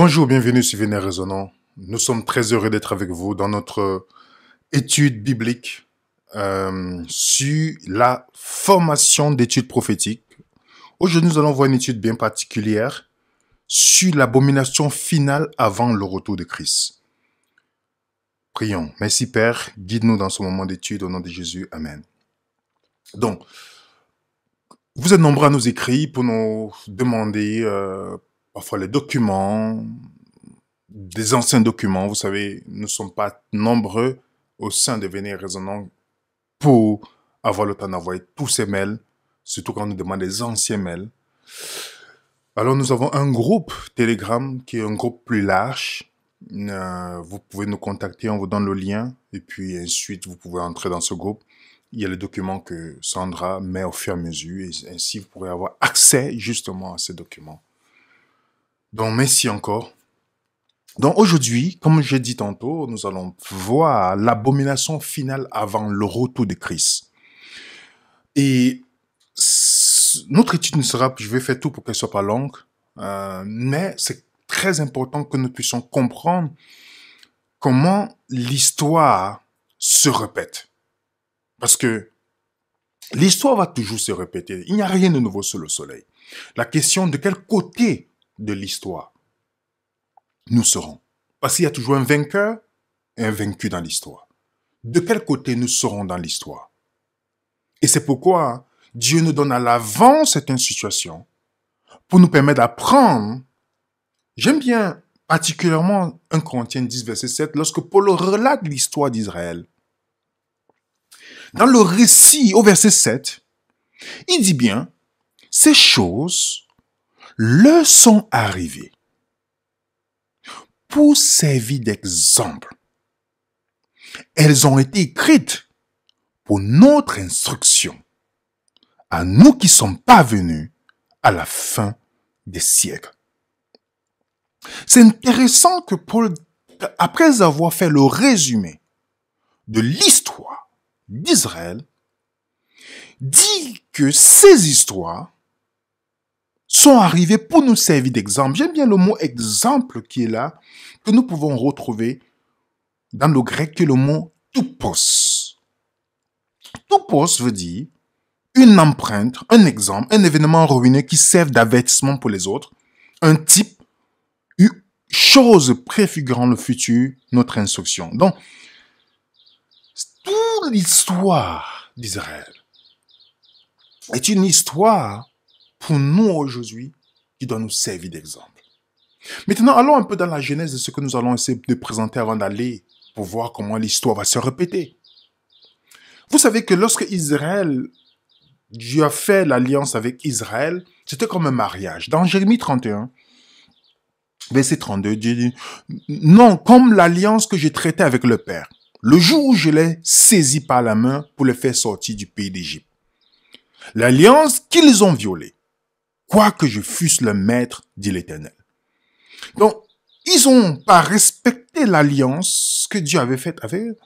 Bonjour, bienvenue sur Vénère Résonant. Nous sommes très heureux d'être avec vous dans notre étude biblique euh, sur la formation d'études prophétiques. Aujourd'hui, nous allons voir une étude bien particulière sur l'abomination finale avant le retour de Christ. Prions. Merci Père, guide-nous dans ce moment d'étude au nom de Jésus. Amen. Donc, vous êtes nombreux à nous écrire pour nous demander, euh, parfois les documents, des anciens documents. Vous savez, ne sont pas nombreux au sein de Venir Résonant pour avoir le temps d'envoyer tous ces mails, surtout quand on nous demande des anciens mails. Alors nous avons un groupe Telegram qui est un groupe plus large. Euh, vous pouvez nous contacter, on vous donne le lien et puis ensuite vous pouvez entrer dans ce groupe. Il y a les documents que Sandra met au fur et à mesure et ainsi vous pourrez avoir accès justement à ces documents. Donc, merci encore. Donc aujourd'hui, comme j'ai dit tantôt, nous allons voir l'abomination finale avant le retour de Christ. Et notre étude ne sera, je vais faire tout pour qu'elle soit pas longue, euh, mais c'est très important que nous puissions comprendre comment l'histoire se répète. Parce que l'histoire va toujours se répéter. Il n'y a rien de nouveau sous le soleil. La question de quel côté de l'histoire. Nous serons. Parce qu'il y a toujours un vainqueur et un vaincu dans l'histoire. De quel côté nous serons dans l'histoire Et c'est pourquoi Dieu nous donne à l'avant certaines situations pour nous permettre d'apprendre. J'aime bien particulièrement 1 Corinthiens 10, verset 7, lorsque Paul relate l'histoire d'Israël. Dans le récit au verset 7, il dit bien, ces choses le sont arrivés pour servir d'exemple. Elles ont été écrites pour notre instruction, à nous qui sommes parvenus à la fin des siècles. C'est intéressant que Paul, après avoir fait le résumé de l'histoire d'Israël, dit que ces histoires sont arrivés pour nous servir d'exemple. J'aime bien le mot exemple qui est là, que nous pouvons retrouver dans le grec, qui est le mot toupos. Toupos veut dire une empreinte, un exemple, un événement ruiné qui sert d'avertissement pour les autres, un type, une chose préfigurant le futur, notre instruction. Donc, toute l'histoire d'Israël est une histoire pour nous aujourd'hui qui doit nous servir d'exemple. Maintenant, allons un peu dans la genèse de ce que nous allons essayer de présenter avant d'aller pour voir comment l'histoire va se répéter. Vous savez que lorsque Israël, Dieu a fait l'alliance avec Israël, c'était comme un mariage. Dans Jérémie 31, verset 32, Dieu dit, non, comme l'alliance que j'ai traitée avec le Père, le jour où je l'ai saisi par la main pour le faire sortir du pays d'Égypte. L'alliance qu'ils ont violée quoique je fusse le maître, dit l'Éternel. Donc, ils n'ont pas respecté l'alliance que Dieu avait faite avec eux.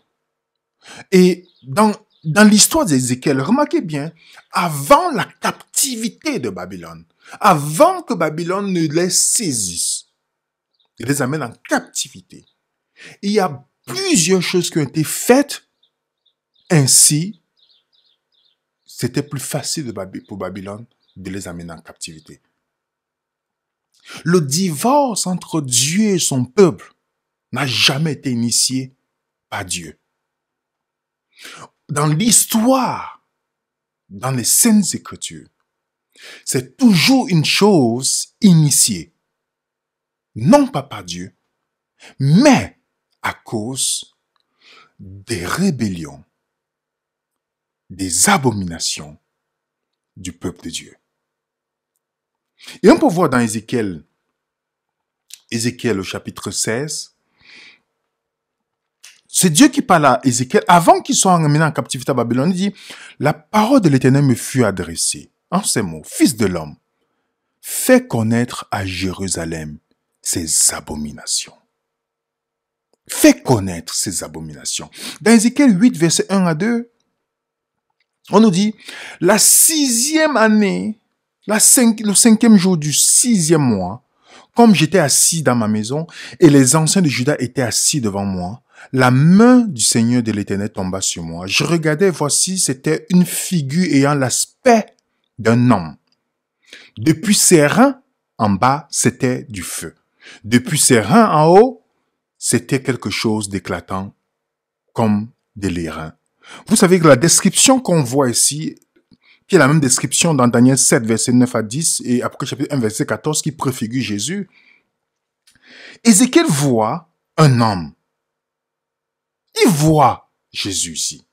Et dans, dans l'histoire d'Ézéchiel, remarquez bien, avant la captivité de Babylone, avant que Babylone ne les saisisse, il les amène en captivité. Il y a plusieurs choses qui ont été faites. Ainsi, c'était plus facile pour Babylone de les amener en captivité. Le divorce entre Dieu et son peuple n'a jamais été initié par Dieu. Dans l'histoire, dans les saintes écritures, c'est toujours une chose initiée. Non pas par Dieu, mais à cause des rébellions, des abominations du peuple de Dieu. Et on peut voir dans Ézéchiel, Ézéchiel au chapitre 16, c'est Dieu qui parle à Ézéchiel avant qu'il soit emmené en captivité à Babylone. Il dit, la parole de l'Éternel me fut adressée en ces mots, Fils de l'homme, fais connaître à Jérusalem ses abominations. Fais connaître ses abominations. Dans Ézéchiel 8, verset 1 à 2, on nous dit, la sixième année la le cinquième jour du sixième mois, comme j'étais assis dans ma maison et les anciens de Judas étaient assis devant moi, la main du Seigneur de l'Éternel tomba sur moi. Je regardais, voici, c'était une figure ayant l'aspect d'un homme. Depuis ses reins en bas, c'était du feu. Depuis ses reins en haut, c'était quelque chose d'éclatant comme de l'airain. Vous savez que la description qu'on voit ici la même description dans Daniel 7, verset 9 à 10 et après chapitre 1, verset 14 qui préfigure Jésus. Ézéchiel voit un homme. Il voit Jésus ici.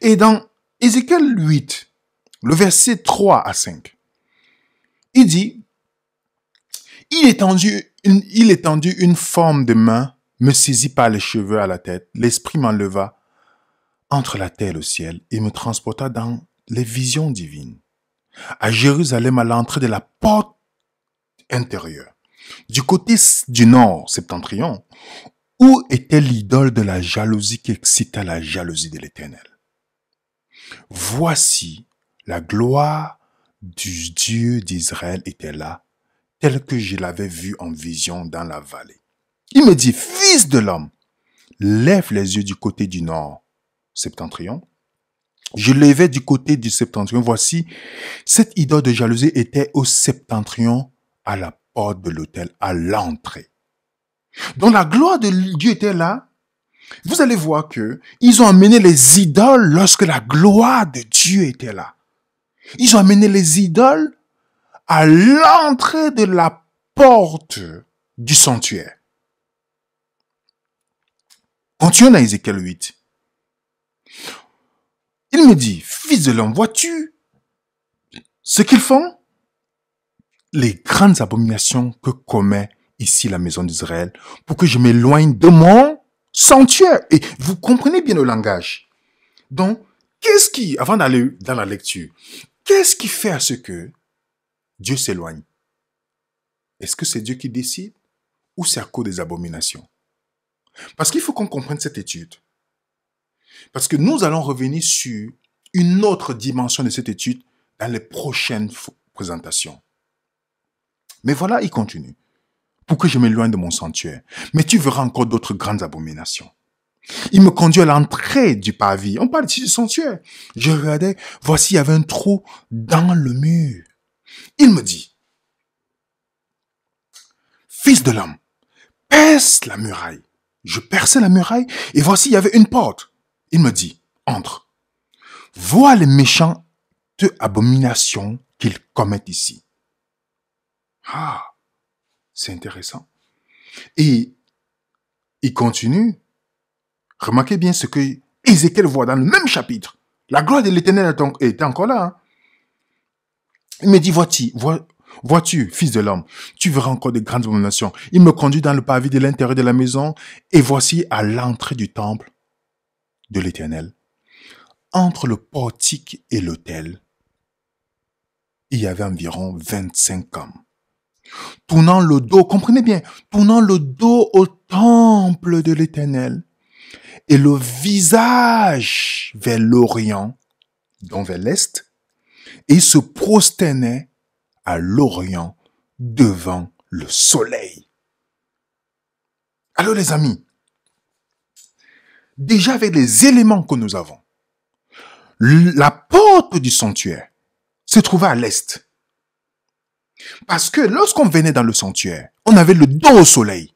Et dans Ézéchiel 8, le verset 3 à 5, il dit, il étendit une, il étendit une forme de main, me saisit par les cheveux à la tête, l'esprit m'enleva entre la terre et le ciel et me transporta dans les visions divines. À Jérusalem, à l'entrée de la porte intérieure, du côté du nord septentrion, où était l'idole de la jalousie qui excita la jalousie de l'Éternel Voici la gloire du Dieu d'Israël était là, telle que je l'avais vue en vision dans la vallée. Il me dit, Fils de l'homme, lève les yeux du côté du nord septentrion je levais du côté du septentrion. Voici, cette idole de jalousie était au septentrion, à la porte de l'hôtel, à l'entrée. Donc la gloire de Dieu était là. Vous allez voir que ils ont amené les idoles lorsque la gloire de Dieu était là. Ils ont amené les idoles à l'entrée de la porte du sanctuaire. Continuons dans Ézéchiel 8. Il me dit, fils de l'homme, vois-tu ce qu'ils font Les grandes abominations que commet ici la maison d'Israël pour que je m'éloigne de mon sanctuaire. Et vous comprenez bien le langage. Donc, qu'est-ce qui, avant d'aller dans la lecture, qu'est-ce qui fait à ce que Dieu s'éloigne Est-ce que c'est Dieu qui décide ou c'est à cause des abominations Parce qu'il faut qu'on comprenne cette étude. Parce que nous allons revenir sur une autre dimension de cette étude dans les prochaines présentations. Mais voilà, il continue. Pourquoi je m'éloigne de mon sanctuaire. Mais tu verras encore d'autres grandes abominations. Il me conduit à l'entrée du pavis. On parle ici du sanctuaire. Je regardais, voici, il y avait un trou dans le mur. Il me dit, Fils de l'homme, perce la muraille. Je perçais la muraille et voici, il y avait une porte. Il me dit, entre, vois les méchantes abominations qu'ils commettent ici. Ah, c'est intéressant. Et il continue. Remarquez bien ce que Ézéchiel voit dans le même chapitre. La gloire de l'Éternel est encore là. Hein. Il me dit, vois-tu, vois, Vois-tu, fils de l'homme, tu verras encore de grandes abominations. Il me conduit dans le pavé de l'intérieur de la maison, et voici à l'entrée du temple, de l'Éternel, entre le portique et l'autel, il y avait environ 25 hommes. Tournant le dos, comprenez bien, tournant le dos au temple de l'Éternel et le visage vers l'Orient, donc vers l'Est, et se prosternaient à l'Orient devant le soleil. Alors les amis, déjà avec les éléments que nous avons. La porte du sanctuaire se trouvait à l'est. Parce que lorsqu'on venait dans le sanctuaire, on avait le dos au soleil.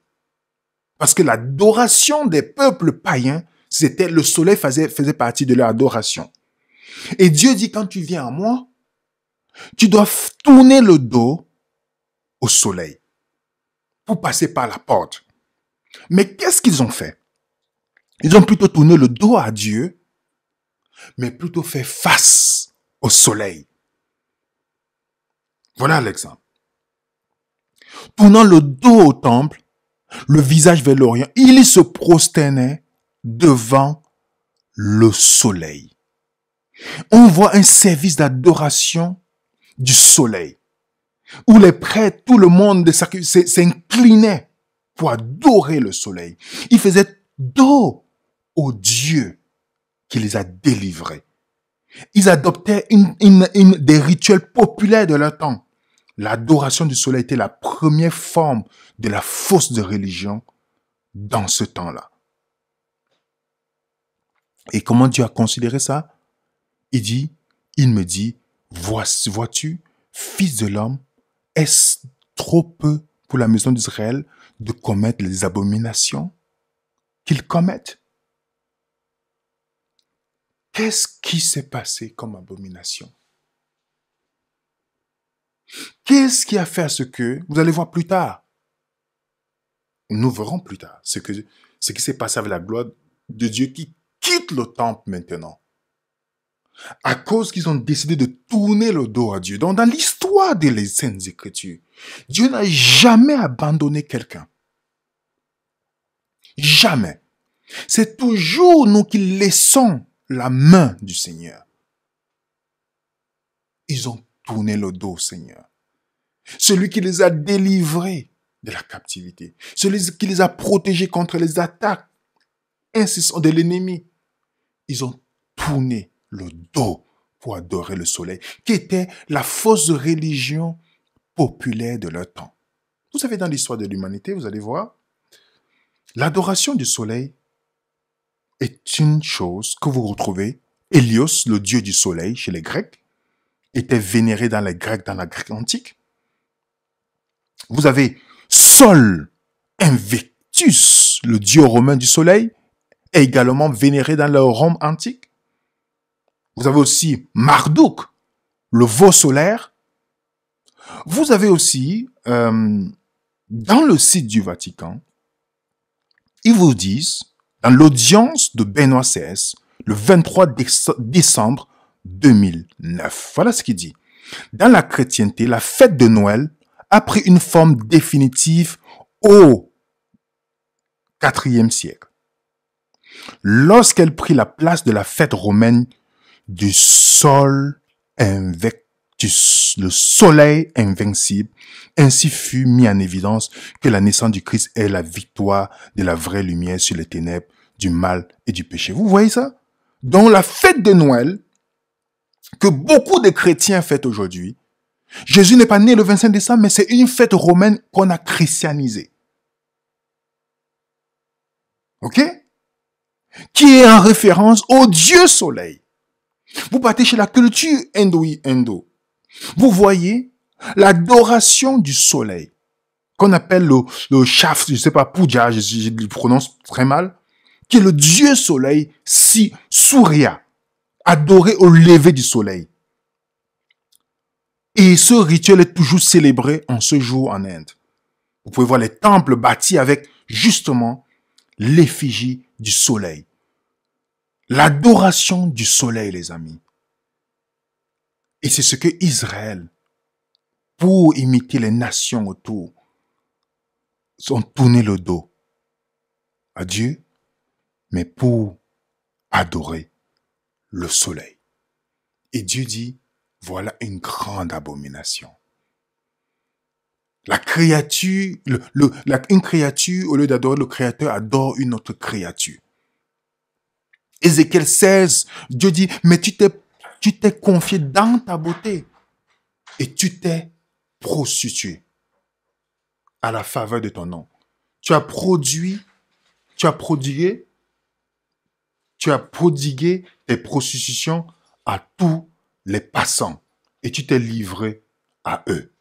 Parce que l'adoration des peuples païens, c'était le soleil faisait, faisait partie de leur adoration. Et Dieu dit, quand tu viens à moi, tu dois tourner le dos au soleil pour passer par la porte. Mais qu'est-ce qu'ils ont fait ils ont plutôt tourné le dos à Dieu, mais plutôt fait face au soleil. Voilà l'exemple. Tournant le dos au temple, le visage vers l'Orient, il se prosternait devant le soleil. On voit un service d'adoration du soleil, où les prêtres, tout le monde s'inclinait pour adorer le soleil. Il faisait dos Dieu qui les a délivrés. Ils adoptaient des rituels populaires de leur temps. L'adoration du soleil était la première forme de la fausse de religion dans ce temps-là. Et comment Dieu a considéré ça Il dit, il me dit, vois-tu, fils de l'homme, est-ce trop peu pour la maison d'Israël de commettre les abominations qu'ils commettent Qu'est-ce qui s'est passé comme abomination Qu'est-ce qui a fait à ce que, vous allez voir plus tard, nous verrons plus tard ce, que, ce qui s'est passé avec la gloire de Dieu qui quitte le temple maintenant. À cause qu'ils ont décidé de tourner le dos à Dieu. Donc, dans l'histoire des Saintes Écritures, Dieu n'a jamais abandonné quelqu'un. Jamais. C'est toujours nous qui laissons la main du Seigneur. Ils ont tourné le dos au Seigneur. Celui qui les a délivrés de la captivité. Celui qui les a protégés contre les attaques incessantes de l'ennemi. Ils ont tourné le dos pour adorer le soleil, qui était la fausse religion populaire de leur temps. Vous savez, dans l'histoire de l'humanité, vous allez voir, l'adoration du soleil est une chose que vous retrouvez. Hélios, le dieu du soleil chez les Grecs, était vénéré dans les Grecs, dans la Grèce antique. Vous avez Sol, Invictus, le dieu romain du soleil, est également vénéré dans la Rome antique. Vous avez aussi Marduk, le veau solaire. Vous avez aussi, euh, dans le site du Vatican, ils vous disent dans l'audience de Benoît XVI le 23 décembre 2009. Voilà ce qu'il dit. Dans la chrétienté, la fête de Noël a pris une forme définitive au IVe siècle, lorsqu'elle prit la place de la fête romaine du Sol Invec le soleil invincible. Ainsi fut mis en évidence que la naissance du Christ est la victoire de la vraie lumière sur les ténèbres, du mal et du péché. Vous voyez ça? Dans la fête de Noël, que beaucoup de chrétiens fêtent aujourd'hui, Jésus n'est pas né le 25 décembre, mais c'est une fête romaine qu'on a christianisée. OK? Qui est en référence au Dieu soleil. Vous partez chez la culture indoï indo vous voyez l'adoration du soleil, qu'on appelle le, le shaft, je ne sais pas, Puja, je, le prononce très mal, qui est le dieu soleil, si Surya, adoré au lever du soleil. Et ce rituel est toujours célébré en ce jour en Inde. Vous pouvez voir les temples bâtis avec justement l'effigie du soleil. L'adoration du soleil, les amis. Et c'est ce que Israël, pour imiter les nations autour, ont tourné le dos à Dieu, mais pour adorer le soleil. Et Dieu dit, voilà une grande abomination. La créature, le, la, une créature, au lieu d'adorer le créateur, adore une autre créature. Ézéchiel 16, Dieu dit, mais tu t'es tu t'es confié dans ta beauté et tu t'es prostitué à la faveur de ton nom. Tu as produit, tu as prodigué, tu as prodigué tes prostitutions à tous les passants et tu t'es livré à eux.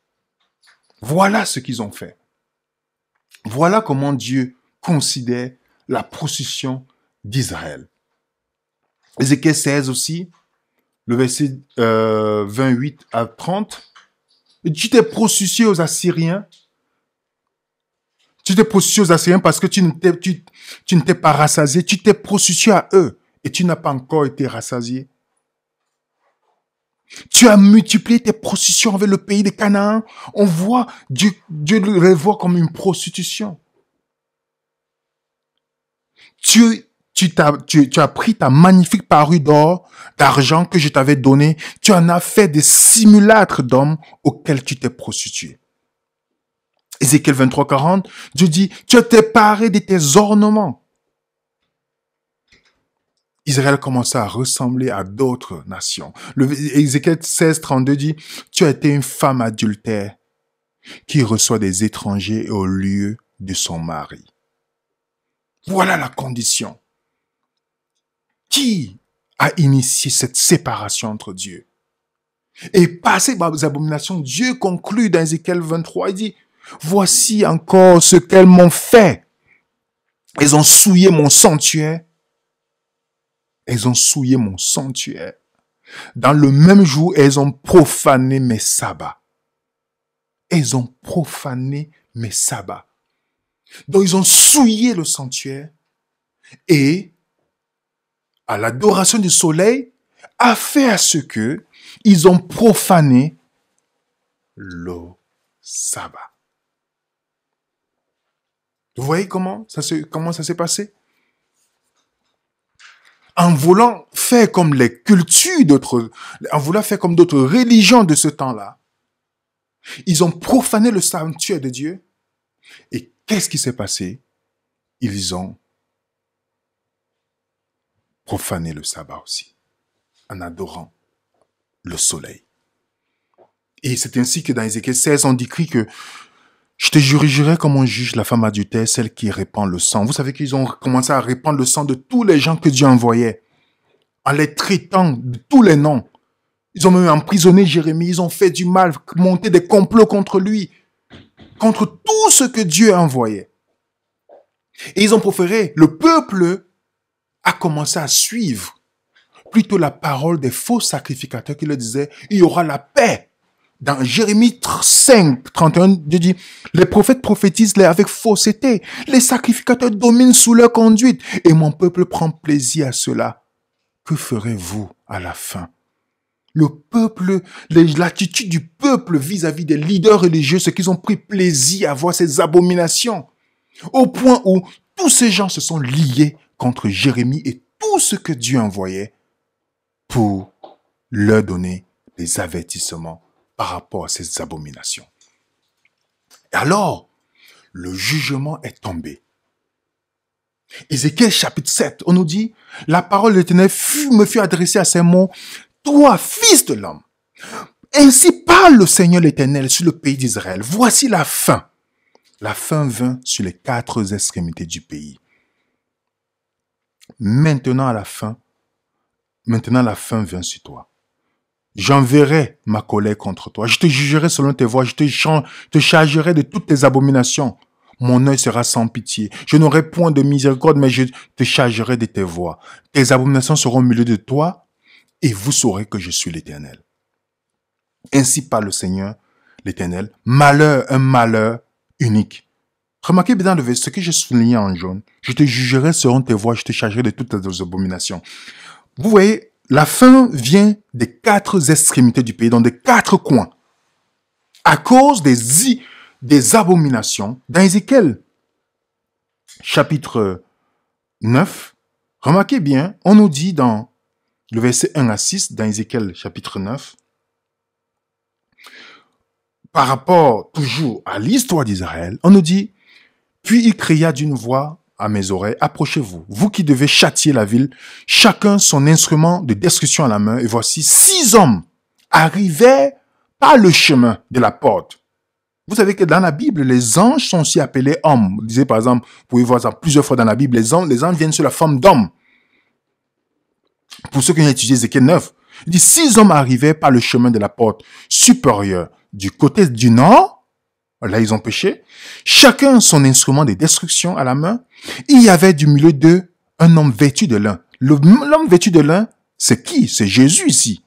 Voilà ce qu'ils ont fait. Voilà comment Dieu considère la prostitution d'Israël. Ézéchiel 16 aussi, le verset euh, 28 à 30. Tu t'es prostitué aux Assyriens. Tu t'es prostitué aux Assyriens parce que tu ne t'es, tu, tu ne t'es pas rassasié. Tu t'es prostitué à eux et tu n'as pas encore été rassasié. Tu as multiplié tes prostitutions avec le pays de Canaan. On voit, Dieu, Dieu le voit comme une prostitution. Tu tu, as, pris ta magnifique parure d'or, d'argent que je t'avais donné, tu en as fait des simulacres d'hommes auxquels tu t'es prostitué. Ézéchiel 23, 40, Dieu dit, tu t'es paré de tes ornements. Israël commença à ressembler à d'autres nations. Le Ézéchiel 16, 32 dit, tu as été une femme adultère qui reçoit des étrangers au lieu de son mari. Voilà la condition. Qui a initié cette séparation entre Dieu Et passé par les abominations, Dieu conclut dans Ézéchiel 23, il dit, Voici encore ce qu'elles m'ont fait. Elles ont souillé mon sanctuaire. Elles ont souillé mon sanctuaire. Dans le même jour, elles ont profané mes sabbats. Elles ont profané mes sabbats. Donc ils ont souillé le sanctuaire et à l'adoration du soleil a fait à ce que ils ont profané le sabbat. Vous voyez comment ça comment ça s'est passé? En voulant faire comme les cultures d'autres, en voulant faire comme d'autres religions de ce temps-là, ils ont profané le sanctuaire de Dieu. Et qu'est-ce qui s'est passé? Ils ont profaner le sabbat aussi, en adorant le soleil. Et c'est ainsi que dans Ézéchiel 16, on décrit que je te jurigerai comme on juge la femme adultère, celle qui répand le sang. Vous savez qu'ils ont commencé à répandre le sang de tous les gens que Dieu envoyait, en les traitant de tous les noms. Ils ont même emprisonné Jérémie, ils ont fait du mal, monté des complots contre lui, contre tout ce que Dieu envoyait. Et ils ont proféré le peuple a commencé à suivre plutôt la parole des faux sacrificateurs qui le disaient, il y aura la paix. Dans Jérémie 5, 31, Dieu dit, les prophètes prophétisent les avec fausseté. Les sacrificateurs dominent sous leur conduite et mon peuple prend plaisir à cela. Que ferez-vous à la fin? Le peuple, l'attitude du peuple vis-à-vis -vis des leaders religieux, c'est qu'ils ont pris plaisir à voir ces abominations. Au point où tous ces gens se sont liés contre Jérémie et tout ce que Dieu envoyait pour leur donner des avertissements par rapport à ces abominations. Et alors, le jugement est tombé. Ézéchiel chapitre 7, on nous dit, la parole de l'Éternel me fut adressée à ces mots, toi, fils de l'homme, ainsi parle le Seigneur l'Éternel sur le pays d'Israël. Voici la fin. La fin vint sur les quatre extrémités du pays. Maintenant à la fin, maintenant la fin vient sur toi. J'enverrai ma colère contre toi. Je te jugerai selon tes voies. Je te, chargerai de toutes tes abominations. Mon œil sera sans pitié. Je n'aurai point de miséricorde, mais je te chargerai de tes voies. Tes abominations seront au milieu de toi, et vous saurez que je suis l'Éternel. Ainsi parle le Seigneur, l'Éternel. Malheur, un malheur unique. Remarquez bien le ce que j'ai souligné en jaune. Je te jugerai selon tes voies, je te chargerai de toutes tes abominations. Vous voyez, la fin vient des quatre extrémités du pays, dans des quatre coins. À cause des, des abominations Ézéchiel, Chapitre 9. Remarquez bien, on nous dit dans le verset 1 à 6, dans Ézéchiel chapitre 9, par rapport toujours à l'histoire d'Israël, on nous dit, puis il cria d'une voix à mes oreilles, approchez-vous, vous qui devez châtier la ville, chacun son instrument de destruction à la main, et voici six hommes arrivaient par le chemin de la porte. Vous savez que dans la Bible, les anges sont aussi appelés hommes. Vous disiez par exemple, vous pouvez voir ça plusieurs fois dans la Bible, les anges, les anges viennent sous la forme d'hommes. Pour ceux qui ont étudié Ezekiel 9, il dit, six hommes arrivaient par le chemin de la porte supérieure du côté du nord Là, ils ont péché. Chacun son instrument de destruction à la main. Il y avait du milieu d'eux un homme vêtu de lin. L'homme vêtu de lin, c'est qui C'est Jésus ici.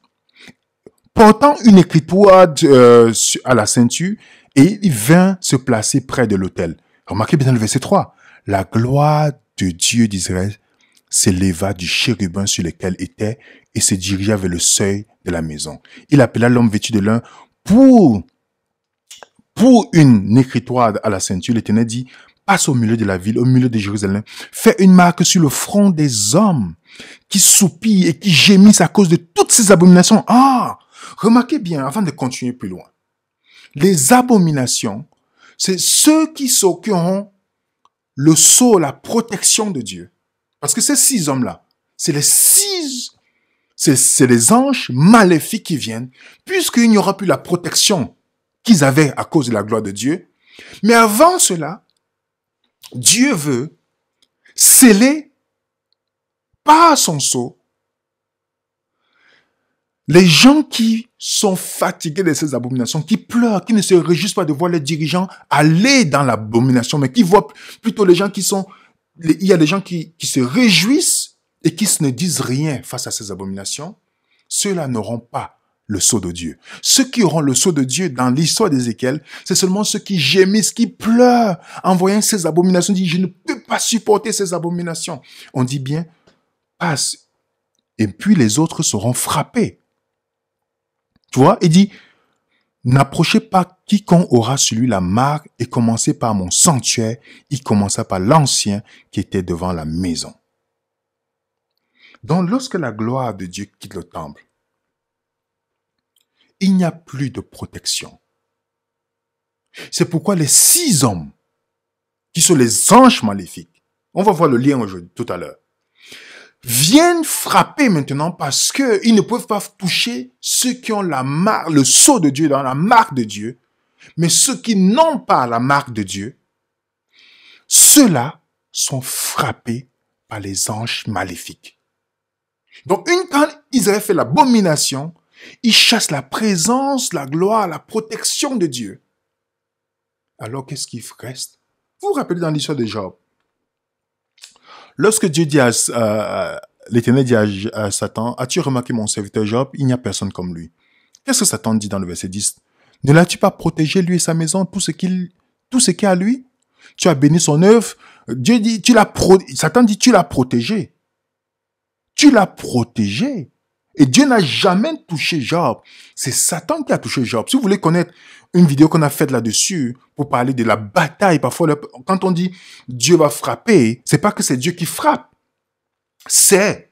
Portant une écritoire euh, à la ceinture, et il vint se placer près de l'autel. Remarquez bien le verset 3. La gloire de Dieu d'Israël s'éleva du chérubin sur lequel était et se dirigea vers le seuil de la maison. Il appela l'homme vêtu de lin pour pour une écritoire à la ceinture, l'Éternel dit, passe au milieu de la ville, au milieu de Jérusalem, fais une marque sur le front des hommes qui soupirent et qui gémissent à cause de toutes ces abominations. Ah, remarquez bien, avant de continuer plus loin, les abominations, c'est ceux qui s'occuperont le sceau, la protection de Dieu. Parce que ces six hommes-là, c'est les six, c'est les anges maléfiques qui viennent, puisqu'il n'y aura plus la protection qu'ils avaient à cause de la gloire de Dieu. Mais avant cela, Dieu veut sceller par son sceau les gens qui sont fatigués de ces abominations, qui pleurent, qui ne se réjouissent pas de voir les dirigeants aller dans l'abomination, mais qui voient plutôt les gens qui sont... Il y a des gens qui, qui se réjouissent et qui ne disent rien face à ces abominations. Ceux-là n'auront pas le sceau de Dieu. Ceux qui auront le sceau de Dieu dans l'histoire d'Ézéchiel, c'est seulement ceux qui gémissent, qui pleurent en voyant ces abominations. Dit, je ne peux pas supporter ces abominations. On dit bien, passe. Et puis les autres seront frappés. Tu vois, il dit, N'approchez pas quiconque aura celui lui la marque et commencez par mon sanctuaire. Il commença par l'ancien qui était devant la maison. Donc lorsque la gloire de Dieu quitte le temple, il n'y a plus de protection. C'est pourquoi les six hommes, qui sont les anges maléfiques, on va voir le lien aujourd'hui, tout à l'heure, viennent frapper maintenant parce qu'ils ne peuvent pas toucher ceux qui ont la le sceau de Dieu dans la marque de Dieu, mais ceux qui n'ont pas la marque de Dieu, ceux-là sont frappés par les anges maléfiques. Donc, une, quand avaient fait l'abomination, il chasse la présence, la gloire, la protection de Dieu. Alors qu'est-ce qui reste Vous vous rappelez dans l'histoire de Job, lorsque Dieu dit à, euh, euh, l'Éternel dit à, Satan, as-tu remarqué mon serviteur Job Il n'y a personne comme lui. Qu'est-ce que Satan dit dans le verset 10 Ne l'as-tu pas protégé, lui et sa maison, tout ce qu'il, tout ce a à lui Tu as béni son œuvre. Dieu dit, tu l'as Satan dit, tu l'as protégé. Tu l'as protégé. Et Dieu n'a jamais touché Job. C'est Satan qui a touché Job. Si vous voulez connaître une vidéo qu'on a faite là-dessus pour parler de la bataille, parfois, quand on dit Dieu va frapper, c'est pas que c'est Dieu qui frappe. C'est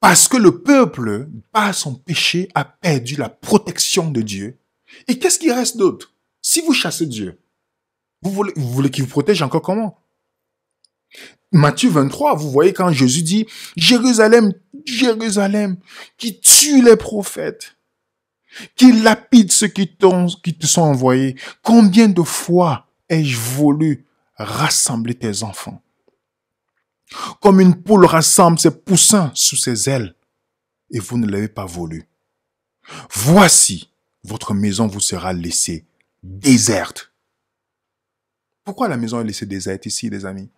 parce que le peuple, par son péché, a perdu la protection de Dieu. Et qu'est-ce qui reste d'autre? Si vous chassez Dieu, vous voulez, vous voulez qu'il vous protège encore comment? Matthieu 23, vous voyez quand Jésus dit, Jérusalem, Jérusalem, qui tue les prophètes, qui lapide ceux qui, qui te sont envoyés. Combien de fois ai-je voulu rassembler tes enfants Comme une poule rassemble ses poussins sous ses ailes, et vous ne l'avez pas voulu. Voici, votre maison vous sera laissée déserte. Pourquoi la maison est laissée déserte ici, les amis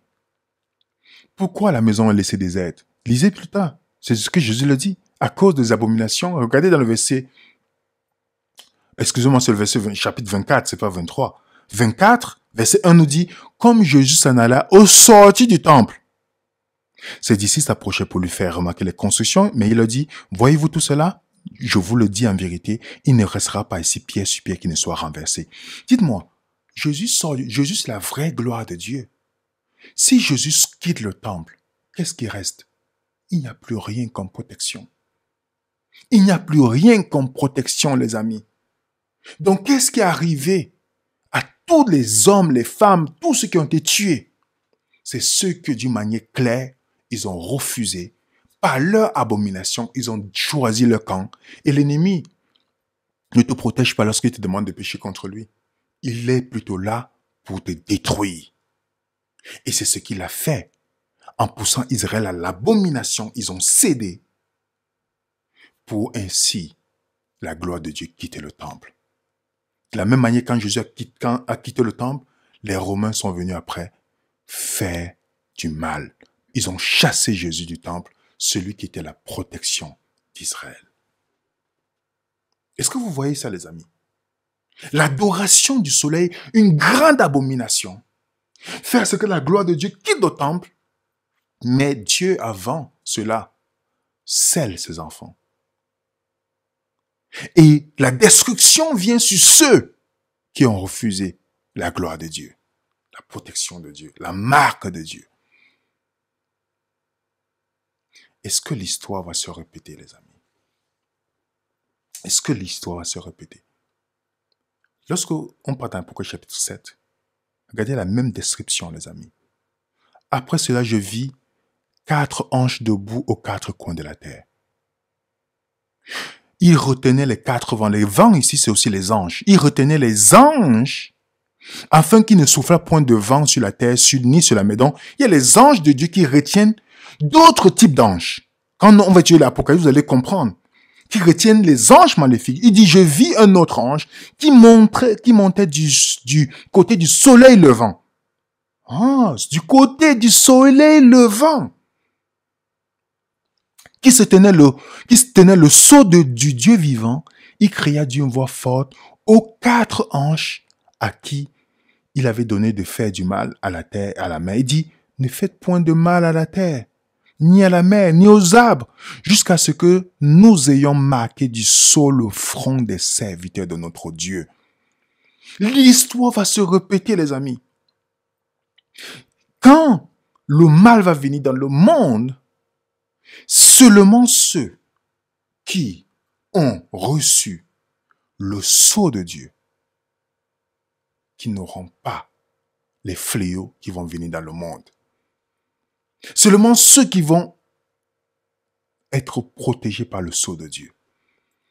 Pourquoi la maison est laissée déserte Lisez plus tard. C'est ce que Jésus le dit. À cause des abominations, regardez dans le verset, excusez-moi, c'est le verset chapitre 24, c'est pas 23. 24, verset 1 nous dit, comme Jésus s'en alla au sorti du temple. c'est d'ici s'approchait pour lui faire remarquer les constructions, mais il leur dit, voyez-vous tout cela? Je vous le dis en vérité, il ne restera pas ici pierre sur pierre qui ne soit renversé. Dites-moi, Jésus sort, Jésus la vraie gloire de Dieu. Si Jésus quitte le temple, qu'est-ce qui reste? il n'y a plus rien comme protection. Il n'y a plus rien comme protection, les amis. Donc, qu'est-ce qui est arrivé à tous les hommes, les femmes, tous ceux qui ont été tués C'est ceux que, d'une manière claire, ils ont refusé. Par leur abomination, ils ont choisi leur camp. Et l'ennemi ne te protège pas lorsqu'il te demande de pécher contre lui. Il est plutôt là pour te détruire. Et c'est ce qu'il a fait en poussant Israël à l'abomination, ils ont cédé pour ainsi la gloire de Dieu quitter le temple. De la même manière, quand Jésus a quitté, a quitté le temple, les Romains sont venus après faire du mal. Ils ont chassé Jésus du temple, celui qui était la protection d'Israël. Est-ce que vous voyez ça, les amis L'adoration du soleil, une grande abomination. Faire ce que la gloire de Dieu quitte le temple, mais Dieu, avant cela, scelle ses enfants. Et la destruction vient sur ceux qui ont refusé la gloire de Dieu, la protection de Dieu, la marque de Dieu. Est-ce que l'histoire va se répéter, les amis Est-ce que l'histoire va se répéter Lorsque on part dans le chapitre 7, regardez la même description, les amis. Après cela, je vis quatre anges debout aux quatre coins de la terre. Il retenait les quatre vents. Les vents ici, c'est aussi les anges. Il retenait les anges afin qu'il ne souffle point de vent sur la terre, sur, ni sur la maison. il y a les anges de Dieu qui retiennent d'autres types d'anges. Quand on va étudier l'Apocalypse, vous allez comprendre. Qui retiennent les anges maléfiques. Il dit, je vis un autre ange qui qui montait du, côté du soleil levant. Ah, du côté du soleil levant qui se tenait le, qui se tenait le sceau de, du Dieu vivant, il cria d'une voix forte aux quatre hanches à qui il avait donné de faire du mal à la terre, à la mer. Il dit, ne faites point de mal à la terre, ni à la mer, ni aux arbres, jusqu'à ce que nous ayons marqué du sceau le front des serviteurs de notre Dieu. L'histoire va se répéter, les amis. Quand le mal va venir dans le monde, Seulement ceux qui ont reçu le sceau de Dieu, qui n'auront pas les fléaux qui vont venir dans le monde. Seulement ceux qui vont être protégés par le sceau de Dieu.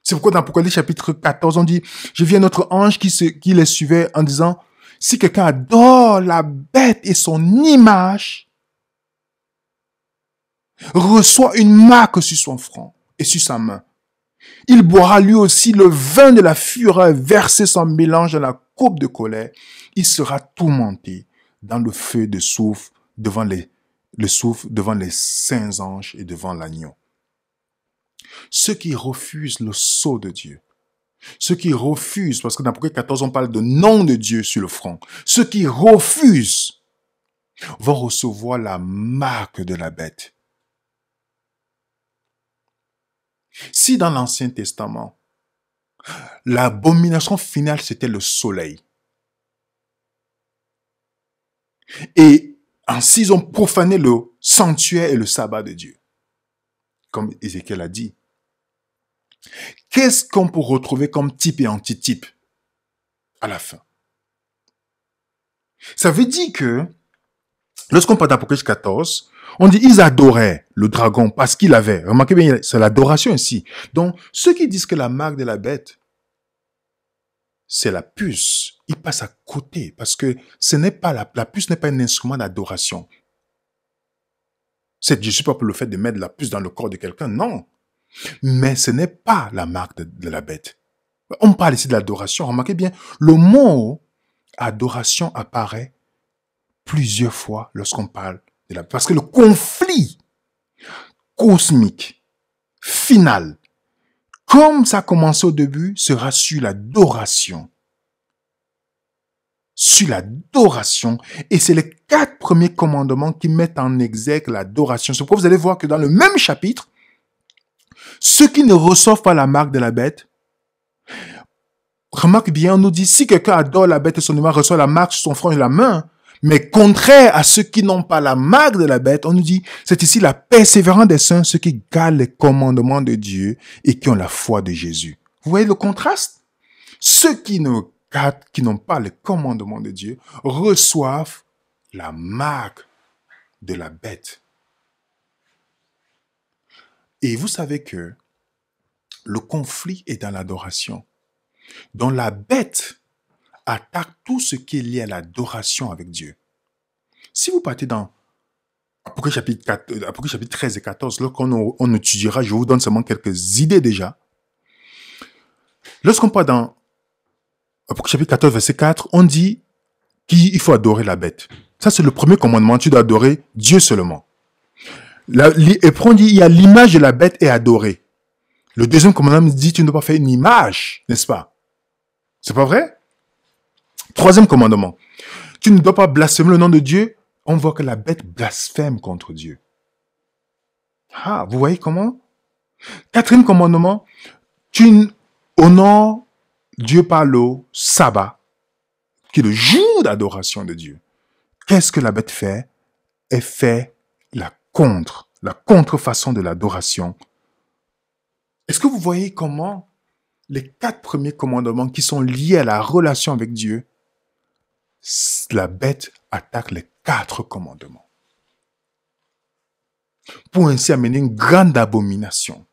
C'est pourquoi dans Apocalypse chapitre 14, on dit, je viens notre ange qui les suivait en disant, si quelqu'un adore la bête et son image, reçoit une marque sur son front et sur sa main. Il boira lui aussi le vin de la fureur verser son mélange dans la coupe de colère. Il sera tourmenté dans le feu de souffle devant les, le souffle devant les saints anges et devant l'agneau. Ceux qui refusent le sceau de Dieu, ceux qui refusent, parce que dans Proverbe 14, on parle de nom de Dieu sur le front, ceux qui refusent vont recevoir la marque de la bête. Si dans l'Ancien Testament, l'abomination finale, c'était le soleil, et ainsi ils ont profané le sanctuaire et le sabbat de Dieu, comme Ézéchiel a dit, qu'est-ce qu'on peut retrouver comme type et antitype à la fin Ça veut dire que Lorsqu'on parle d'Apocalypse 14, on dit ils adoraient le dragon parce qu'il avait. Remarquez bien, c'est l'adoration ici. Donc, ceux qui disent que la marque de la bête, c'est la puce, ils passent à côté parce que ce n'est pas la, puce n'est pas un instrument d'adoration. C'est, je ne suis pas pour le fait de mettre la puce dans le corps de quelqu'un, non. Mais ce n'est pas la marque de, de la bête. On parle ici de l'adoration. Remarquez bien, le mot adoration apparaît plusieurs fois lorsqu'on parle de la Parce que le conflit cosmique, final, comme ça a commencé au début, sera sur l'adoration. Sur l'adoration. Et c'est les quatre premiers commandements qui mettent en exergue l'adoration. C'est pourquoi vous allez voir que dans le même chapitre, ceux qui ne reçoivent pas la marque de la bête, remarque bien, on nous dit, si quelqu'un adore la bête et son humain reçoit la marque sur son front et la main, mais contraire à ceux qui n'ont pas la marque de la bête, on nous dit, c'est ici la persévérance des saints, ceux qui gardent les commandements de Dieu et qui ont la foi de Jésus. Vous voyez le contraste Ceux qui ne gardent, qui n'ont pas les commandements de Dieu, reçoivent la marque de la bête. Et vous savez que le conflit est dans l'adoration. Dans la bête, attaque tout ce qui est lié à l'adoration avec Dieu. Si vous partez dans Apocalypse chapitre, 13 euh, et 14, lorsqu'on on étudiera, je vous donne seulement quelques idées déjà. Lorsqu'on part dans Apocalypse chapitre 14, verset 4, on dit qu'il faut adorer la bête. Ça, c'est le premier commandement. Tu dois adorer Dieu seulement. et on dit, il y a l'image de la bête et adorer. Le deuxième commandement dit, tu ne dois pas faire une image, n'est-ce pas? C'est pas vrai? Troisième commandement. Tu ne dois pas blasphémer le nom de Dieu. On voit que la bête blasphème contre Dieu. Ah, vous voyez comment Quatrième commandement. Tu honores Dieu par le sabbat, qui est le jour d'adoration de Dieu. Qu'est-ce que la bête fait Elle fait la contre, la contrefaçon de l'adoration. Est-ce que vous voyez comment les quatre premiers commandements qui sont liés à la relation avec Dieu la bête attaque les quatre commandements. Pour ainsi amener une grande abomination.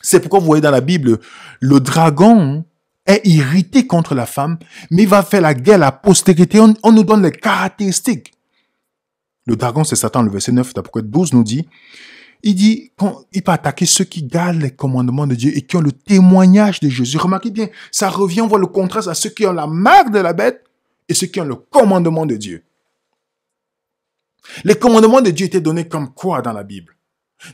C'est pourquoi vous voyez dans la Bible, le dragon est irrité contre la femme, mais il va faire la guerre à la postérité. On, nous donne les caractéristiques. Le dragon, c'est Satan, le verset 9, d'Apocalypse 12 nous dit, il dit, qu'il peut attaquer ceux qui gardent les commandements de Dieu et qui ont le témoignage de Jésus. Remarquez bien, ça revient, on voit le contraste à ceux qui ont la marque de la bête et ceux qui ont le commandement de Dieu. Les commandements de Dieu étaient donnés comme quoi dans la Bible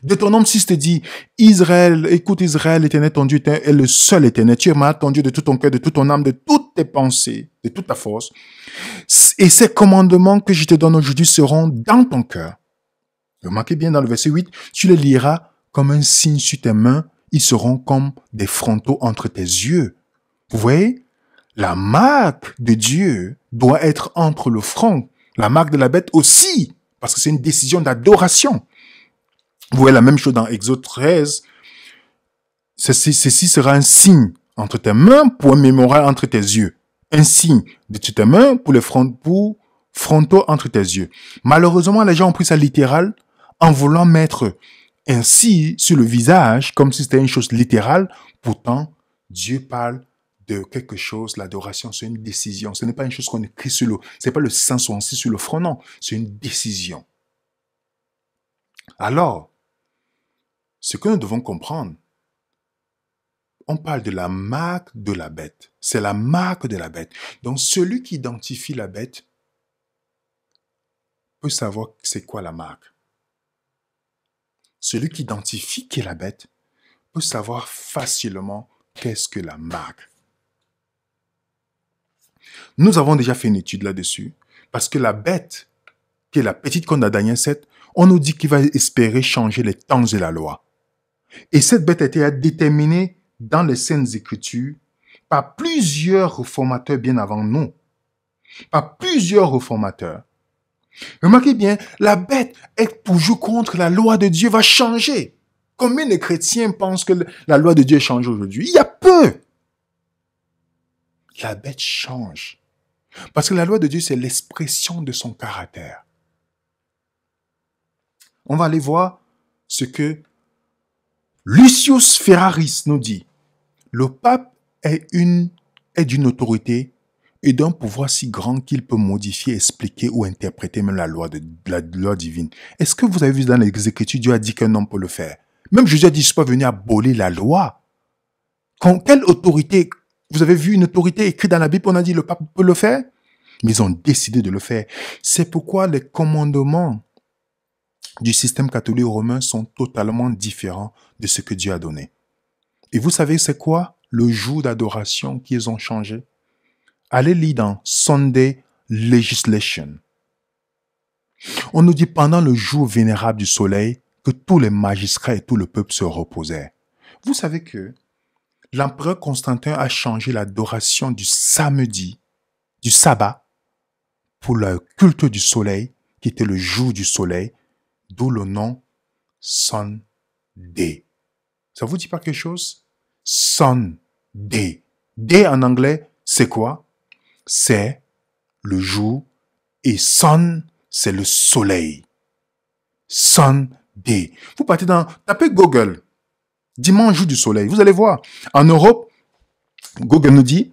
De ton homme, 6 te dit, Israël, écoute Israël, l'Éternel ton Dieu est le seul Éternel. Tu aimeras ton Dieu de tout ton cœur, de toute ton âme, de toutes tes pensées, de toute ta force. Et ces commandements que je te donne aujourd'hui seront dans ton cœur. Remarquez bien dans le verset 8, tu les liras comme un signe sur tes mains, ils seront comme des frontaux entre tes yeux. Vous voyez, la marque de Dieu doit être entre le front, la marque de la bête aussi, parce que c'est une décision d'adoration. Vous voyez la même chose dans Exode 13. Ceci, sera un signe entre tes mains pour un mémorial entre tes yeux. Un signe de tes mains pour le front, pour frontaux entre tes yeux. Malheureusement, les gens ont pris ça littéral en voulant mettre ainsi sur le visage, comme si c'était une chose littérale. Pourtant, Dieu parle de quelque chose, l'adoration, c'est une décision. Ce n'est pas une chose qu'on écrit sur le... Ce n'est pas le sang ainsi sur le front, non. C'est une décision. Alors, ce que nous devons comprendre, on parle de la marque de la bête. C'est la marque de la bête. Donc, celui qui identifie la bête peut savoir c'est quoi la marque. Celui qui identifie qui est la bête peut savoir facilement qu'est-ce que la marque. Nous avons déjà fait une étude là-dessus, parce que la bête, qui est la petite qu'on a 7, on nous dit qu'il va espérer changer les temps et la loi. Et cette bête a été déterminée dans les Saintes Écritures par plusieurs réformateurs bien avant nous. Par plusieurs réformateurs. Remarquez bien, la bête est toujours contre la loi de Dieu, va changer. Combien de chrétiens pensent que la loi de Dieu change aujourd'hui Il y a peu. La bête change. Parce que la loi de Dieu, c'est l'expression de son caractère. On va aller voir ce que Lucius Ferraris nous dit. Le pape est d'une autorité et d'un pouvoir si grand qu'il peut modifier, expliquer ou interpréter même la loi, divine. Est-ce que vous avez vu dans les Dieu a dit qu'un homme peut le faire Même Jésus a dit, je ne suis pas venu abolir la loi. quelle autorité, vous avez vu une autorité écrite dans la Bible, on a dit le pape peut le faire, mais ils ont décidé de le faire. C'est pourquoi les commandements du système catholique romain sont totalement différents de ce que Dieu a donné. Et vous savez, c'est quoi le jour d'adoration qu'ils ont changé Allez lire dans Sunday Legislation. On nous dit pendant le jour vénérable du soleil que tous les magistrats et tout le peuple se reposaient. Vous savez que l'empereur Constantin a changé l'adoration du samedi, du sabbat, pour le culte du soleil, qui était le jour du soleil, d'où le nom Sunday. Ça vous dit pas quelque chose? Sunday. Day en anglais, c'est quoi? C'est le jour et sun, c'est le soleil. Sunday. Vous partez dans, tapez Google. Dimanche, jour du soleil. Vous allez voir. En Europe, Google nous dit,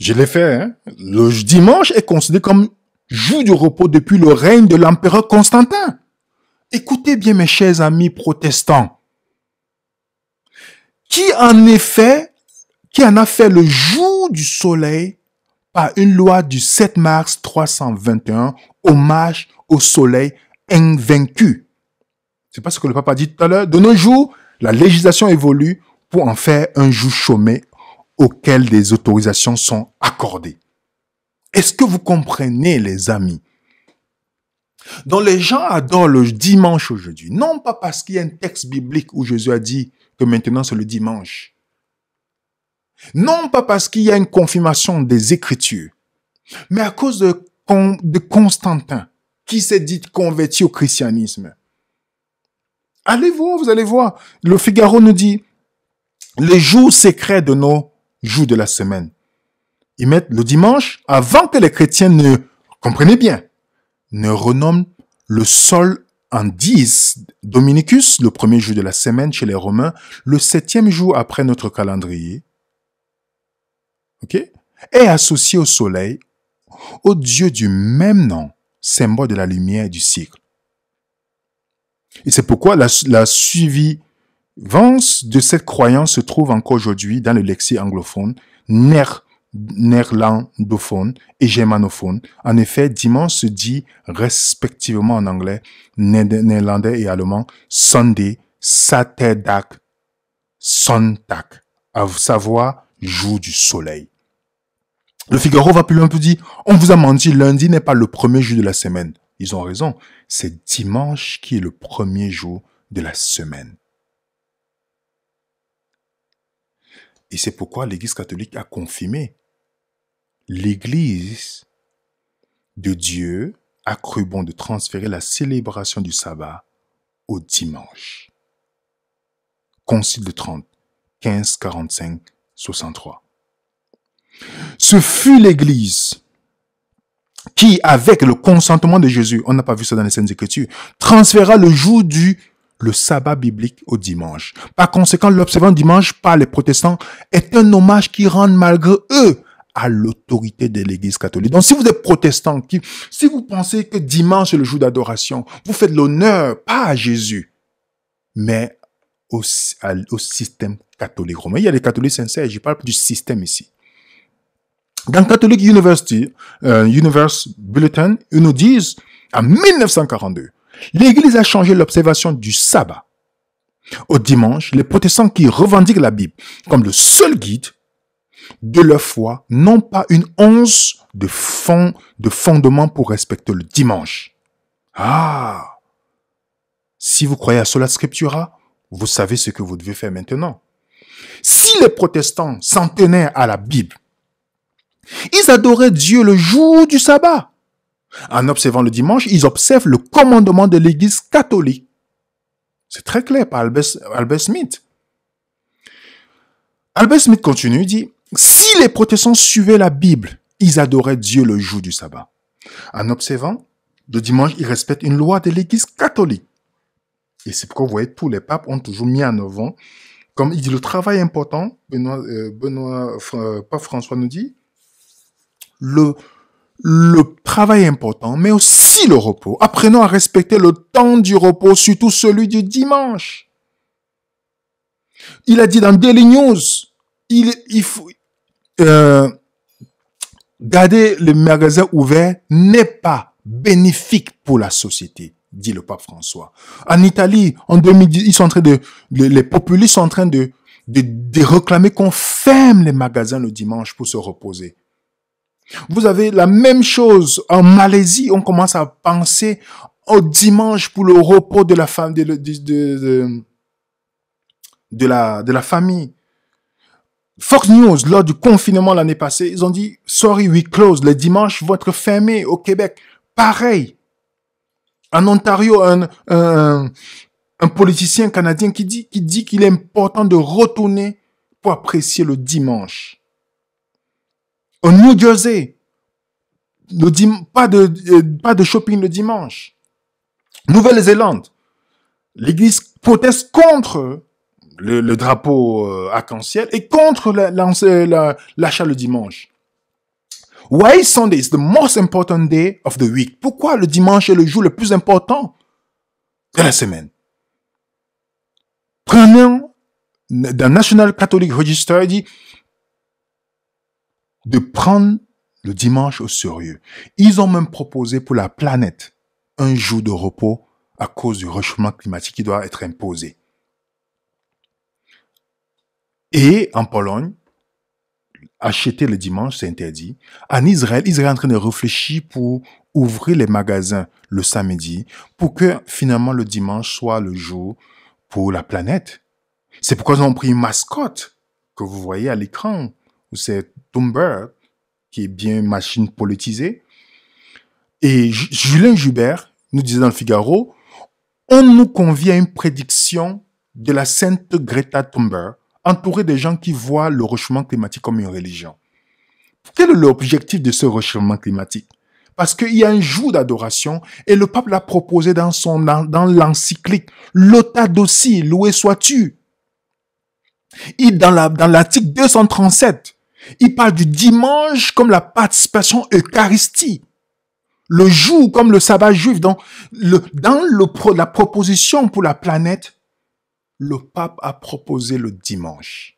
je l'ai fait, hein, le dimanche est considéré comme jour du repos depuis le règne de l'empereur Constantin. Écoutez bien mes chers amis protestants. Qui en effet, qui en a fait le jour du soleil par une loi du 7 mars 321, hommage au soleil invaincu. C'est pas ce que le papa dit tout à l'heure. De nos jours, la législation évolue pour en faire un jour chômé auquel des autorisations sont accordées. Est-ce que vous comprenez, les amis dont les gens adorent le dimanche aujourd'hui, non pas parce qu'il y a un texte biblique où Jésus a dit que maintenant c'est le dimanche. Non pas parce qu'il y a une confirmation des Écritures, mais à cause de, de Constantin qui s'est dit converti au christianisme. Allez voir, vous allez voir. Le Figaro nous dit, les jours secrets de nos jours de la semaine. Ils mettent le dimanche avant que les chrétiens ne, comprenez bien, ne renomment le sol en 10, Dominicus, le premier jour de la semaine chez les Romains, le septième jour après notre calendrier, ok, est associé au soleil, au dieu du même nom, symbole de la lumière et du cycle. Et c'est pourquoi la, suivance de cette croyance se trouve encore aujourd'hui dans le lexique anglophone, néerlandophone et germanophone. En effet, dimanche se dit respectivement en anglais, néerlandais et allemand, Sunday, Saturday, Sonntag, à savoir jour du soleil. Le Figaro va plus loin plus dit, on vous a menti, lundi n'est pas le premier jour de la semaine. Ils ont raison. C'est dimanche qui est le premier jour de la semaine. Et c'est pourquoi l'Église catholique a confirmé. L'Église de Dieu a cru bon de transférer la célébration du sabbat au dimanche. Concile de 30, 15, 45, 63. Ce fut l'Église qui, avec le consentement de Jésus, on n'a pas vu ça dans les scènes Écritures, transféra le jour du le sabbat biblique au dimanche. Par conséquent, l'observant dimanche par les protestants est un hommage qui rend malgré eux à l'autorité de l'Église catholique. Donc, si vous êtes protestant, qui, si vous pensez que dimanche est le jour d'adoration, vous faites l'honneur pas à Jésus, mais au, au système catholique romain. Il y a des catholiques sincères, je parle du système ici. Dans Catholic University, euh, Universe Bulletin, ils nous disent, en 1942, l'Église a changé l'observation du sabbat. Au dimanche, les protestants qui revendiquent la Bible comme le seul guide de leur foi n'ont pas une once de, fond, de fondement pour respecter le dimanche. Ah Si vous croyez à cela, Scriptura, vous savez ce que vous devez faire maintenant. Si les protestants s'en tenaient à la Bible, ils adoraient Dieu le jour du sabbat. En observant le dimanche, ils observent le commandement de l'Église catholique. C'est très clair par Albert, Smith. Albert Smith continue, dit, si les protestants suivaient la Bible, ils adoraient Dieu le jour du sabbat. En observant, le dimanche, ils respectent une loi de l'Église catholique. Et c'est pourquoi, vous voyez, tous les papes ont toujours mis en avant, comme il dit, le travail important, Benoît, euh, Benoît euh, François nous dit, le, travail important, mais aussi le repos. Apprenons à respecter le temps du repos, surtout celui du dimanche. Il a dit dans Daily News, il, euh, garder les magasins ouverts n'est pas bénéfique pour la société, dit le pape François. En Italie, en 2010, ils de, les, populistes sont en train de, de, de réclamer qu'on ferme les magasins le dimanche pour se reposer. Vous avez la même chose en Malaisie. On commence à penser au dimanche pour le repos de la femme, de, la, famille. Fox News, lors du confinement l'année passée, ils ont dit, sorry, we close. Le dimanche vont être fermés au Québec. Pareil. En Ontario, un, politicien canadien qui dit qu'il est important de retourner pour apprécier le dimanche. New Jersey, pas, de, euh, pas de shopping le dimanche. Nouvelle-Zélande, l'Église proteste contre le, drapeau euh, arc-en-ciel et contre l'achat le dimanche. Why Sunday is the most important day of the week? Pourquoi le dimanche est le jour le plus important de la semaine? Prenons d'un National Catholic Register dit de prendre le dimanche au sérieux. Ils ont même proposé pour la planète un jour de repos à cause du réchauffement climatique qui doit être imposé. Et en Pologne, acheter le dimanche, c'est interdit. En Israël, Israël est en train de réfléchir pour ouvrir les magasins le samedi pour que finalement le dimanche soit le jour pour la planète. C'est pourquoi ils ont pris une mascotte que vous voyez à l'écran, qui est bien machine politisée. Et Julien Joubert nous disait dans le Figaro, on nous convient à une prédiction de la sainte Greta Thunberg, entourée de gens qui voient le réchauffement climatique comme une religion. Quel est l'objectif de ce réchauffement climatique Parce qu'il y a un jour d'adoration et le pape l'a proposé dans son dans, l'encyclique Lota Dossi, loué sois-tu. il dans la dans l'article 237, il parle du dimanche comme la participation eucharistie. Le jour comme le sabbat juif. Dans, dans la proposition pour la planète, le pape a proposé le dimanche.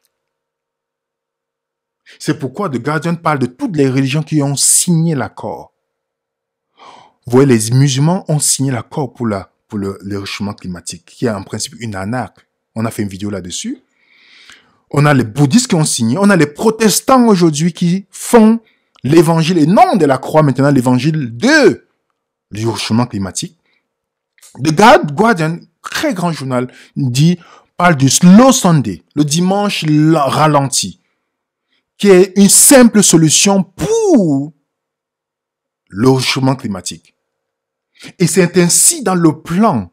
C'est pourquoi The Guardian parle de toutes les religions qui ont signé l'accord. Vous voyez, les musulmans ont signé l'accord pour, le, réchauffement climatique, qui est en principe une anarque. On a fait une vidéo là-dessus. On a les bouddhistes qui ont signé, on a les protestants aujourd'hui qui font l'évangile, et non de la croix maintenant, l'évangile de le climatique. The Guardian, très grand journal, dit, parle du slow Sunday, le dimanche ralenti, qui est une simple solution pour le climatique. Et c'est ainsi dans le plan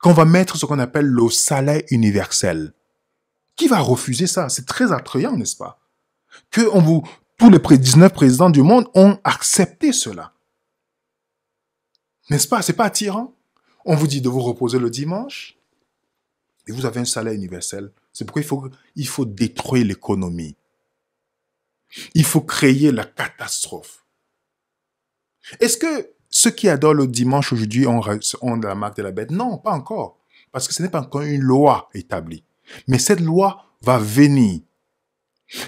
qu'on va mettre ce qu'on appelle le salaire universel. Qui va refuser ça C'est très attrayant, n'est-ce pas Que tous les 19 présidents du monde ont accepté cela. N'est-ce pas C'est pas attirant. On vous dit de vous reposer le dimanche et vous avez un salaire universel. C'est pourquoi il faut, détruire l'économie. Il faut créer la catastrophe. Est-ce que ceux qui adorent le dimanche aujourd'hui ont la marque de la bête Non, pas encore. Parce que ce n'est pas encore une loi établie. Mais cette loi va venir.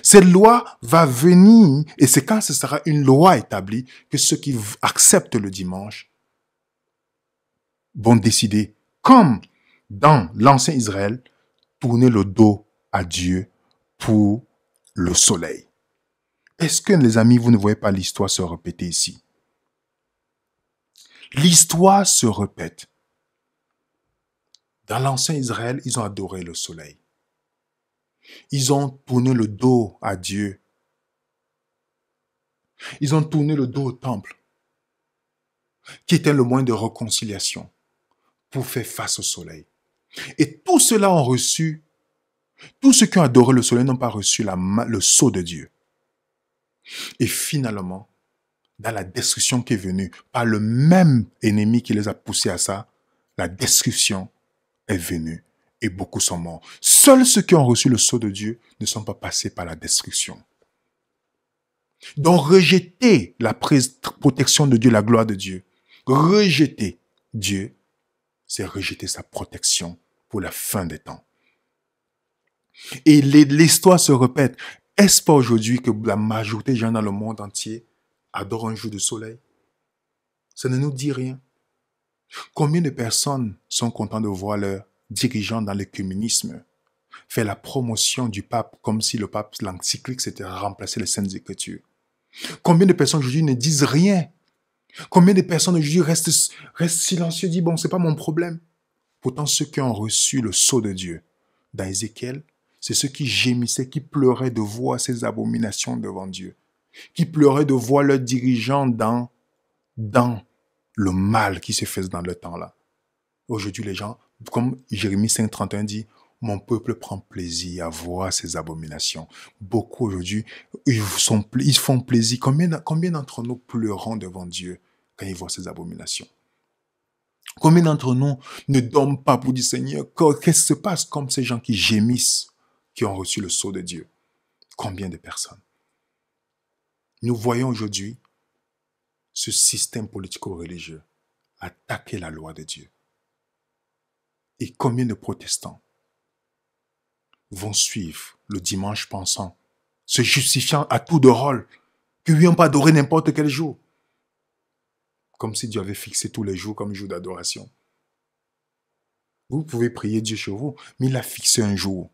Cette loi va venir et c'est quand ce sera une loi établie que ceux qui acceptent le dimanche vont décider, comme dans l'ancien Israël, tourner le dos à Dieu pour le soleil. Est-ce que les amis, vous ne voyez pas l'histoire se répéter ici L'histoire se répète. Dans l'ancien Israël, ils ont adoré le soleil. Ils ont tourné le dos à Dieu. Ils ont tourné le dos au temple, qui était le moyen de réconciliation pour faire face au soleil. Et tous ceux-là ont reçu, tous ceux qui ont adoré le soleil n'ont pas reçu la, le sceau de Dieu. Et finalement, dans la destruction qui est venue par le même ennemi qui les a poussés à ça, la destruction est venu et beaucoup sont morts. Seuls ceux qui ont reçu le sceau de Dieu ne sont pas passés par la destruction. Donc rejeter la protection de Dieu, la gloire de Dieu, rejeter Dieu, c'est rejeter sa protection pour la fin des temps. Et l'histoire se répète. Est-ce pas aujourd'hui que la majorité des gens dans le monde entier adorent un jour de soleil Ça ne nous dit rien. Combien de personnes sont contentes de voir leurs dirigeants dans le communisme faire la promotion du pape comme si le pape, l'encyclique, c'était remplacer les saintes écritures Combien de personnes aujourd'hui ne disent rien Combien de personnes aujourd'hui restent, restent silencieuses, disent bon, c'est pas mon problème Pourtant, ceux qui ont reçu le sceau de Dieu dans Ézéchiel, c'est ceux qui gémissaient, qui pleuraient de voir ces abominations devant Dieu, qui pleuraient de voir leurs dirigeants dans, dans le mal qui se fait dans le temps-là. Aujourd'hui, les gens, comme Jérémie 5.31 dit, mon peuple prend plaisir à voir ces abominations. Beaucoup aujourd'hui, ils, ils font plaisir. Combien, combien d'entre nous pleurons devant Dieu quand ils voient ces abominations Combien d'entre nous ne dorment pas pour dire Seigneur, qu'est-ce qui se passe comme ces gens qui gémissent, qui ont reçu le sceau de Dieu Combien de personnes Nous voyons aujourd'hui ce système politico-religieux, attaquer la loi de Dieu. Et combien de protestants vont suivre le dimanche pensant, se justifiant à tout de rôle, que lui pas adoré n'importe quel jour, comme si Dieu avait fixé tous les jours comme jour d'adoration. Vous pouvez prier Dieu chez vous, mais il a fixé un jour.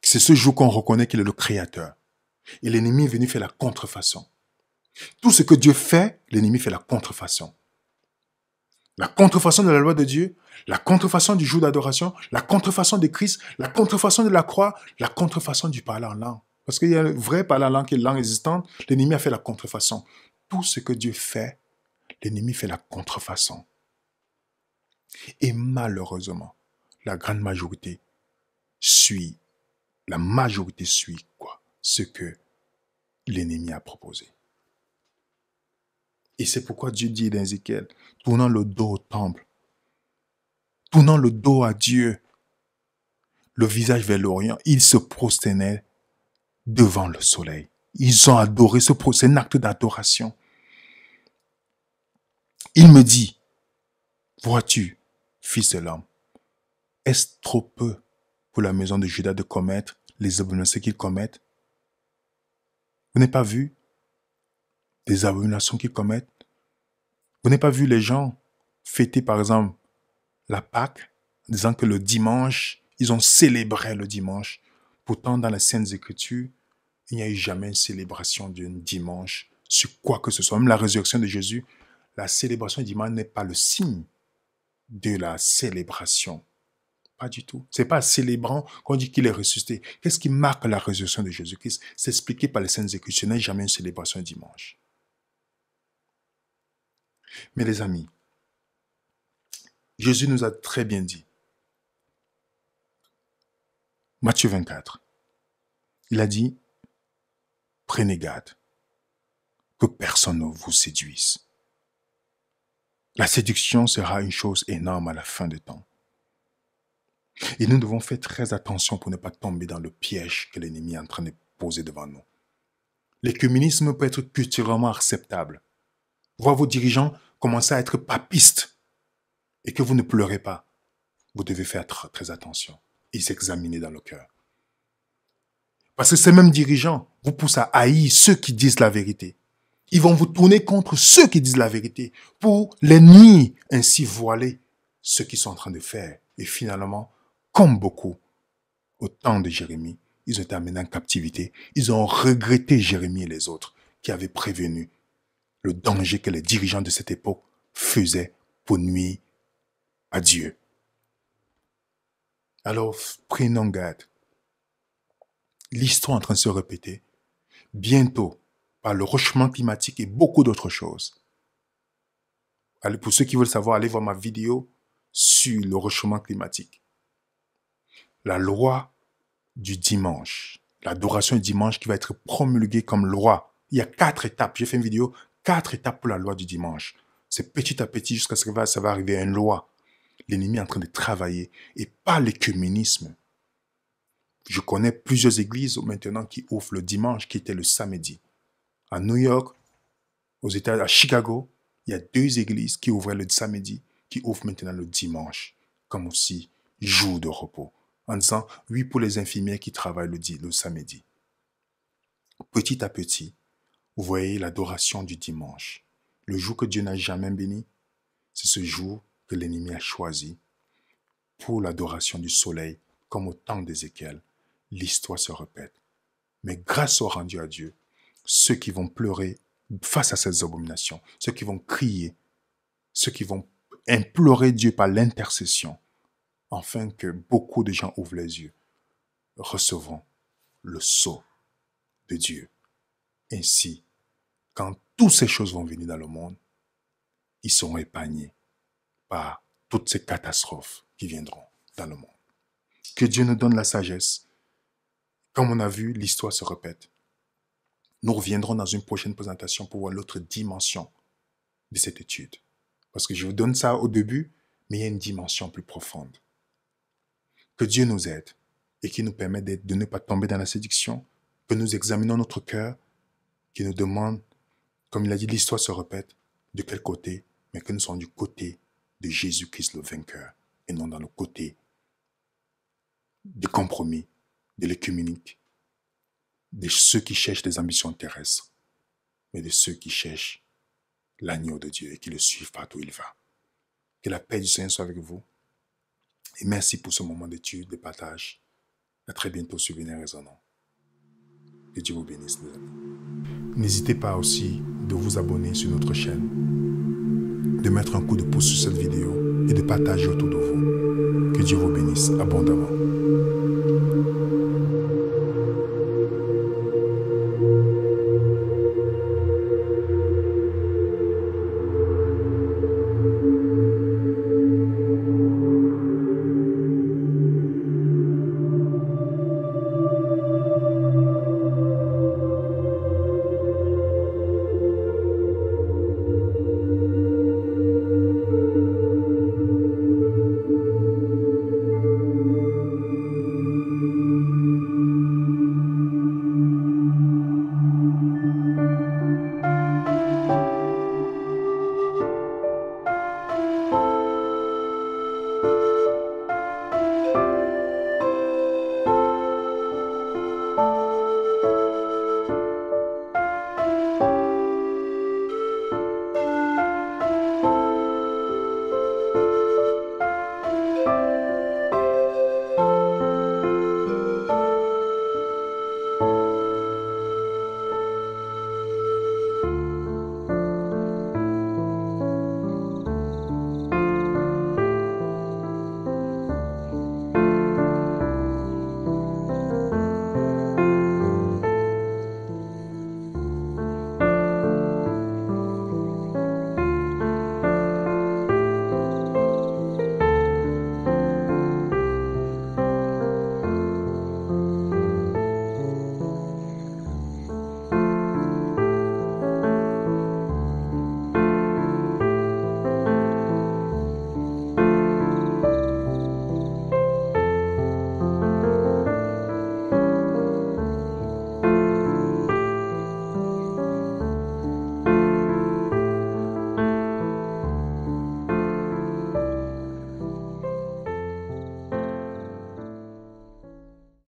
C'est ce jour qu'on reconnaît qu'il est le créateur. Et l'ennemi est venu faire la contrefaçon. Tout ce que Dieu fait, l'ennemi fait la contrefaçon. La contrefaçon de la loi de Dieu, la contrefaçon du jour d'adoration, la contrefaçon de Christ, la contrefaçon de la croix, la contrefaçon du parler en langue. Parce qu'il y a le vrai parler en langue qui est langue existante, l'ennemi a fait la contrefaçon. Tout ce que Dieu fait, l'ennemi fait la contrefaçon. Et malheureusement, la grande majorité suit, la majorité suit quoi Ce que l'ennemi a proposé. Et c'est pourquoi Dieu dit dans Ézéchiel, tournant le dos au temple, tournant le dos à Dieu, le visage vers l'Orient, ils se prosternaient devant le soleil. Ils ont adoré ce procès, un acte d'adoration. Il me dit, vois-tu, fils de l'homme, est-ce trop peu pour la maison de Judas de commettre les abominations qu'ils commettent Vous n'avez pas vu des abominations qu'ils commettent. Vous n'avez pas vu les gens fêter, par exemple, la Pâque, en disant que le dimanche, ils ont célébré le dimanche. Pourtant, dans les Saintes Écritures, il n'y a eu jamais une célébration d'un dimanche sur quoi que ce soit. Même la résurrection de Jésus, la célébration du dimanche n'est pas le signe de la célébration. Pas du tout. C'est pas célébrant qu'on dit qu'il est ressuscité. Qu'est-ce qui marque la résurrection de Jésus-Christ C'est expliqué par les Saintes Écritures. Ce n'est jamais une célébration du dimanche. Mais les amis, Jésus nous a très bien dit, Matthieu 24, il a dit, prenez garde que personne ne vous séduise. La séduction sera une chose énorme à la fin des temps. Et nous devons faire très attention pour ne pas tomber dans le piège que l'ennemi est en train de poser devant nous. L'écuménisme peut être culturellement acceptable, voir vos dirigeants commencer à être papistes et que vous ne pleurez pas, vous devez faire très, attention et s'examiner dans le cœur. Parce que ces mêmes dirigeants vous poussent à haïr ceux qui disent la vérité. Ils vont vous tourner contre ceux qui disent la vérité pour les nier, ainsi voiler ce qu'ils sont en train de faire. Et finalement, comme beaucoup, au temps de Jérémie, ils ont été amenés en captivité. Ils ont regretté Jérémie et les autres qui avaient prévenu le danger que les dirigeants de cette époque faisaient pour nuire à Dieu. Alors, prenons garde. L'histoire est en train de se répéter. Bientôt, par le rochement climatique et beaucoup d'autres choses. Allez, pour ceux qui veulent savoir, allez voir ma vidéo sur le rochement climatique. La loi du dimanche, l'adoration du dimanche qui va être promulguée comme loi. Il y a quatre étapes. J'ai fait une vidéo, quatre étapes pour la loi du dimanche. C'est petit à petit jusqu'à ce que ça va arriver à une loi. L'ennemi est en train de travailler et pas l'écuménisme. Je connais plusieurs églises maintenant qui ouvrent le dimanche qui était le samedi. À New York, aux États, à Chicago, il y a deux églises qui ouvraient le samedi, qui ouvrent maintenant le dimanche comme aussi jour de repos, en disant oui pour les infirmières qui travaillent le, le samedi. Petit à petit, vous voyez l'adoration du dimanche. Le jour que Dieu n'a jamais béni, c'est ce jour que l'ennemi a choisi pour l'adoration du soleil, comme au temps d'Ézéchiel. L'histoire se répète. Mais grâce au rendu à Dieu, ceux qui vont pleurer face à ces abominations, ceux qui vont crier, ceux qui vont implorer Dieu par l'intercession, afin que beaucoup de gens ouvrent les yeux, recevront le sceau de Dieu. Ainsi, quand toutes ces choses vont venir dans le monde, ils seront épargnés par toutes ces catastrophes qui viendront dans le monde. Que Dieu nous donne la sagesse. Comme on a vu, l'histoire se répète. Nous reviendrons dans une prochaine présentation pour voir l'autre dimension de cette étude. Parce que je vous donne ça au début, mais il y a une dimension plus profonde. Que Dieu nous aide et qui nous permet de ne pas tomber dans la séduction, que nous examinons notre cœur, qui nous demande comme il a dit, l'histoire se répète. De quel côté Mais que nous sommes du côté de Jésus-Christ le vainqueur et non dans le côté du compromis, de l'écuménique, de ceux qui cherchent des ambitions terrestres, mais de ceux qui cherchent l'agneau de Dieu et qui le suivent partout où il va. Que la paix du Seigneur soit avec vous. Et merci pour ce moment d'étude, de partage. À très bientôt sur Vénère Que Dieu vous bénisse, mes amis. N'hésitez pas aussi de vous abonner sur notre chaîne, de mettre un coup de pouce sur cette vidéo et de partager autour de vous. Que Dieu vous bénisse abondamment.